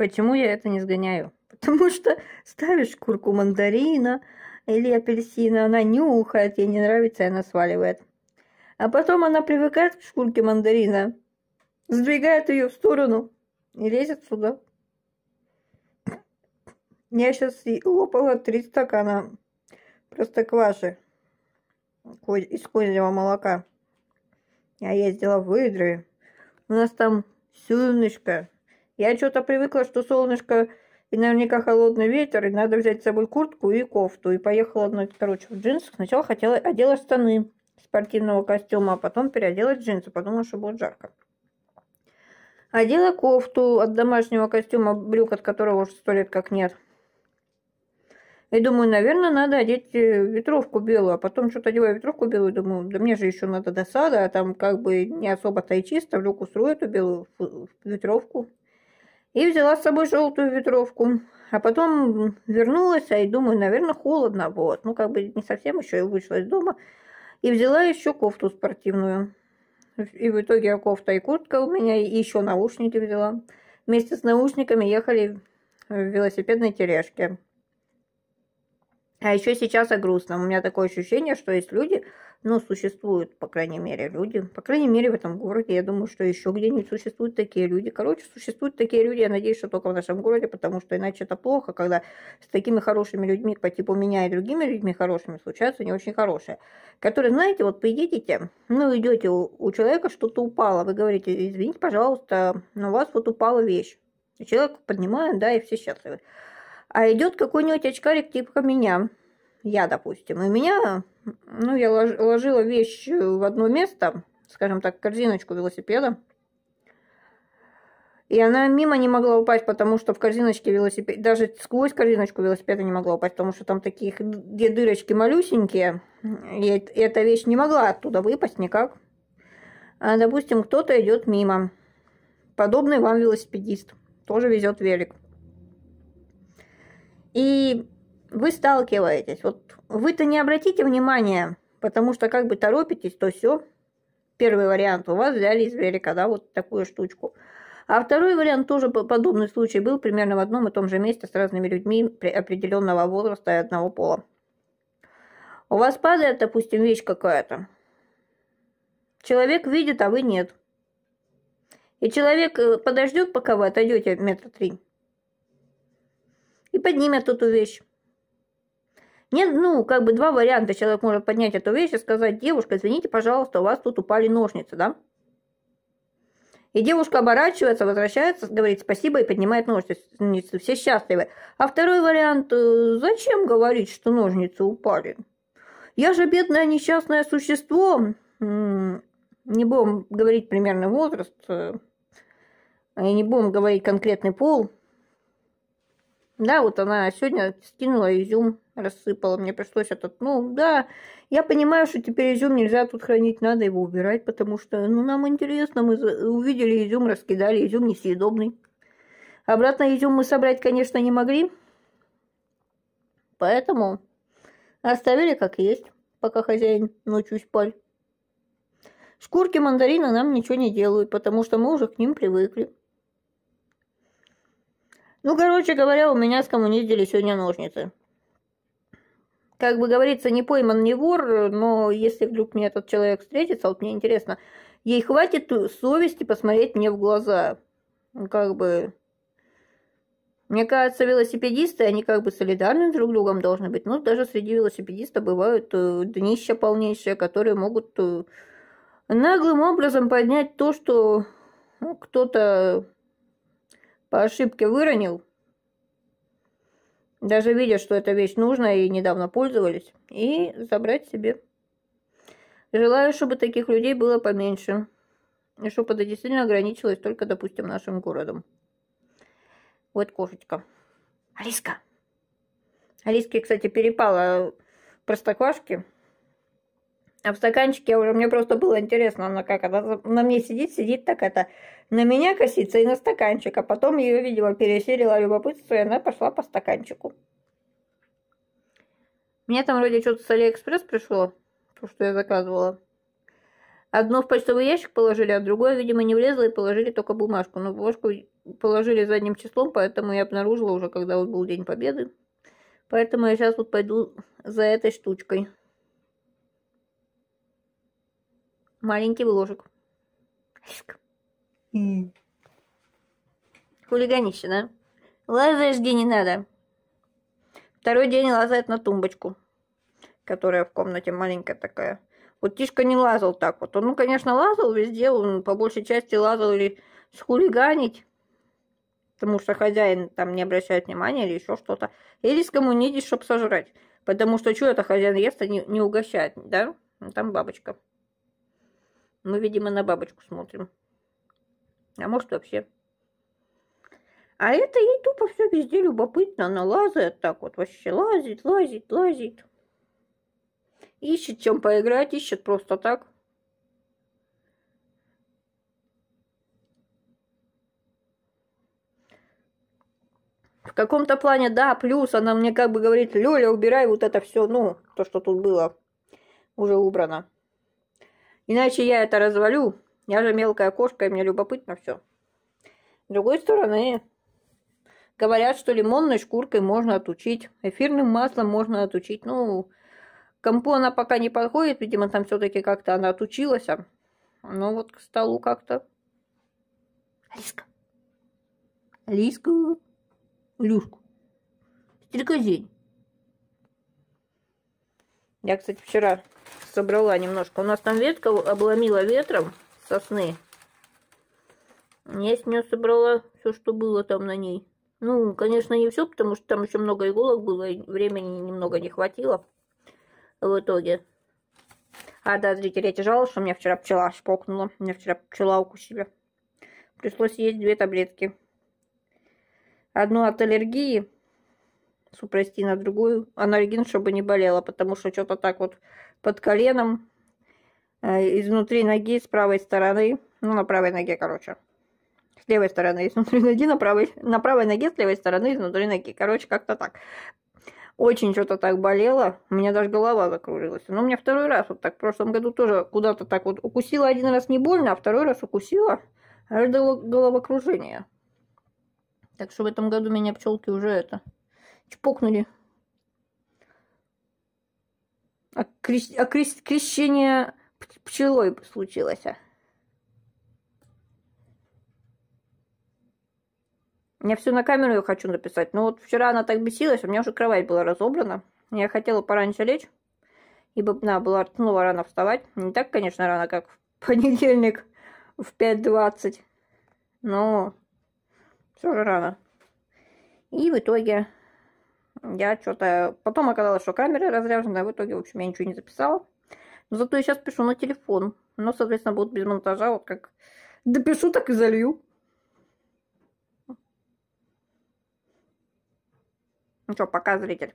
Почему я это не сгоняю? Потому что ставишь курку мандарина или апельсина, она нюхает, ей не нравится, и она сваливает. А потом она привыкает к шкурке мандарина, сдвигает ее в сторону и лезет сюда. Я сейчас и лопала три стакана просто кваши из козьего молока. Я ездила в Идры. У нас там сюночка я что-то привыкла, что солнышко и наверняка холодный ветер, и надо взять с собой куртку и кофту. И поехала, ну, короче, в джинсах. Сначала хотела, одела штаны спортивного костюма, а потом переоделась в джинсы, потому что будет жарко. Одела кофту от домашнего костюма, брюк от которого уже сто лет как нет. И думаю, наверное, надо одеть э, ветровку белую. А потом что-то одеваю ветровку белую, думаю, да мне же еще надо досада, а там как бы не особо-то и чисто. брюк устрою эту белую ветровку и взяла с собой желтую ветровку. А потом вернулась, а, и думаю, наверное, холодно. Вот. Ну, как бы не совсем еще и вышла из дома. И взяла еще кофту спортивную. И в итоге а, кофта и куртка у меня, и еще наушники взяла. Вместе с наушниками ехали в велосипедной тележке. А еще сейчас о грустном. У меня такое ощущение, что есть люди, ну, существуют, по крайней мере, люди. По крайней мере, в этом городе. Я думаю, что еще где-нибудь существуют такие люди. Короче, существуют такие люди, я надеюсь, что только в нашем городе, потому что иначе это плохо, когда с такими хорошими людьми, по типу меня и другими людьми хорошими, случаются не очень хорошие. Которые, знаете, вот поедите, ну, идете у, у человека, что-то упало. Вы говорите, извините, пожалуйста, но у вас вот упала вещь. И человек поднимает, да, и все счастливы. А идет какой-нибудь очкарик типа меня, я, допустим, и меня, ну, я ложила вещь в одно место, скажем так, корзиночку велосипеда, и она мимо не могла упасть, потому что в корзиночке велосипед, даже сквозь корзиночку велосипеда не могла упасть, потому что там такие две дырочки малюсенькие, и эта вещь не могла оттуда выпасть никак. А, допустим, кто-то идет мимо. Подобный вам велосипедист тоже везет велик и вы сталкиваетесь. Вот вы-то не обратите внимания, потому что как бы торопитесь, то все. Первый вариант у вас взяли, велика, да, вот такую штучку. А второй вариант тоже подобный случай был примерно в одном и том же месте с разными людьми определенного возраста и одного пола. У вас падает, допустим, вещь какая-то. Человек видит, а вы нет. И человек э, подождет, пока вы отойдете метра три и поднимет эту вещь. Нет, ну, как бы два варианта. Человек может поднять эту вещь и сказать, девушка, извините, пожалуйста, у вас тут упали ножницы, да? И девушка оборачивается, возвращается, говорит спасибо и поднимает ножницы. Все счастливы. А второй вариант, э, зачем говорить, что ножницы упали? Я же бедное несчастное существо. Не будем говорить примерный возраст. Э, и не будем говорить конкретный пол. Да, вот она сегодня скинула изюм, рассыпала, мне пришлось этот... Ну, да, я понимаю, что теперь изюм нельзя тут хранить, надо его убирать, потому что, ну, нам интересно, мы увидели изюм, раскидали, изюм несъедобный. Обратно изюм мы собрать, конечно, не могли, поэтому оставили как есть, пока хозяин ночью спал. Шкурки мандарина нам ничего не делают, потому что мы уже к ним привыкли. Ну, короче говоря, у меня скоммуниздили сегодня ножницы. Как бы говорится, не пойман, не вор, но если вдруг мне этот человек встретится, вот мне интересно, ей хватит совести посмотреть мне в глаза. Ну, как бы... Мне кажется, велосипедисты, они как бы солидарны друг с другом должны быть. Ну, даже среди велосипедистов бывают э, днища полнейшие, которые могут э, наглым образом поднять то, что кто-то по ошибке выронил. Даже видя, что эта вещь нужна и недавно пользовались. И забрать себе. Желаю, чтобы таких людей было поменьше. И чтобы это действительно ограничилось только, допустим, нашим городом. Вот кошечка. Алиска. Алиске, кстати, перепало простоквашки. А в стаканчике уже мне просто было интересно, она как она на мне сидит, сидит так это, на меня косится и на стаканчик. А потом ее, видимо, пересилила любопытство, и она пошла по стаканчику. Мне там вроде что-то с Алиэкспресс пришло, то, что я заказывала. Одно в почтовый ящик положили, а другое, видимо, не влезло, и положили только бумажку. Но ну, бумажку положили задним числом, поэтому я обнаружила уже, когда вот был День Победы. Поэтому я сейчас вот пойду за этой штучкой. маленький ложек. Mm. Хулиганище, да? Лазаешь, где не надо. Второй день лазает на тумбочку, которая в комнате маленькая такая. Вот Тишка не лазал так вот. Он, ну, конечно, лазал везде, он по большей части лазал или схулиганить, потому что хозяин там не обращает внимания или еще что-то, или скоммунить, чтобы сожрать. Потому что что это хозяин ест, а не, не угощает, да? Ну Там бабочка. Мы, видимо, на бабочку смотрим. А может, вообще. А это ей тупо все везде любопытно. Она лазает так вот, вообще лазит, лазит, лазит. Ищет, чем поиграть, ищет просто так. В каком-то плане, да, плюс она мне как бы говорит, Лёля, убирай вот это все, ну, то, что тут было, уже убрано. Иначе я это развалю. Я же мелкая кошка, и мне любопытно все. С другой стороны, говорят, что лимонной шкуркой можно отучить, эфирным маслом можно отучить. Ну, компу она пока не подходит, видимо, там все-таки как-то она отучилась. А, Но ну, вот к столу как-то... Алиска. Алиска. Илюшку. Стрекозень. Я, кстати, вчера собрала немножко. У нас там ветка обломила ветром сосны. Я с нее собрала все, что было там на ней. Ну, конечно, не все, потому что там еще много иголок было, и времени немного не хватило в итоге. А, да, зрители, я тебе жаловалась, что меня вчера пчела шпокнула. Меня вчера пчела укусила. Пришлось есть две таблетки. Одну от аллергии, супрости на другую анальгин, чтобы не болела, потому что что-то так вот под коленом, э, изнутри ноги, с правой стороны, ну, на правой ноге, короче. С левой стороны изнутри ноги, на правой, на правой ноге, с левой стороны изнутри ноги. Короче, как-то так. Очень что-то так болело, у меня даже голова закружилась. Но ну, у меня второй раз вот так, в прошлом году тоже куда-то так вот укусила один раз не больно, а второй раз укусила, аж до головокружения. Так что в этом году меня пчелки уже это чпокнули. А, крещ... а крещение пчелой случилось, а? Я все на камеру ее хочу написать. Но ну вот вчера она так бесилась, у меня уже кровать была разобрана. Я хотела пораньше лечь, ибо она была снова рано вставать. Не так, конечно, рано, как в понедельник в 5.20. Но все же рано. И в итоге я что-то... Потом оказалось, что камера разряжена, в итоге, в общем, я ничего не записала. Но зато я сейчас пишу на телефон. Но, соответственно, будут без монтажа, вот как... Допишу, так и залью. Ну что, пока, зритель.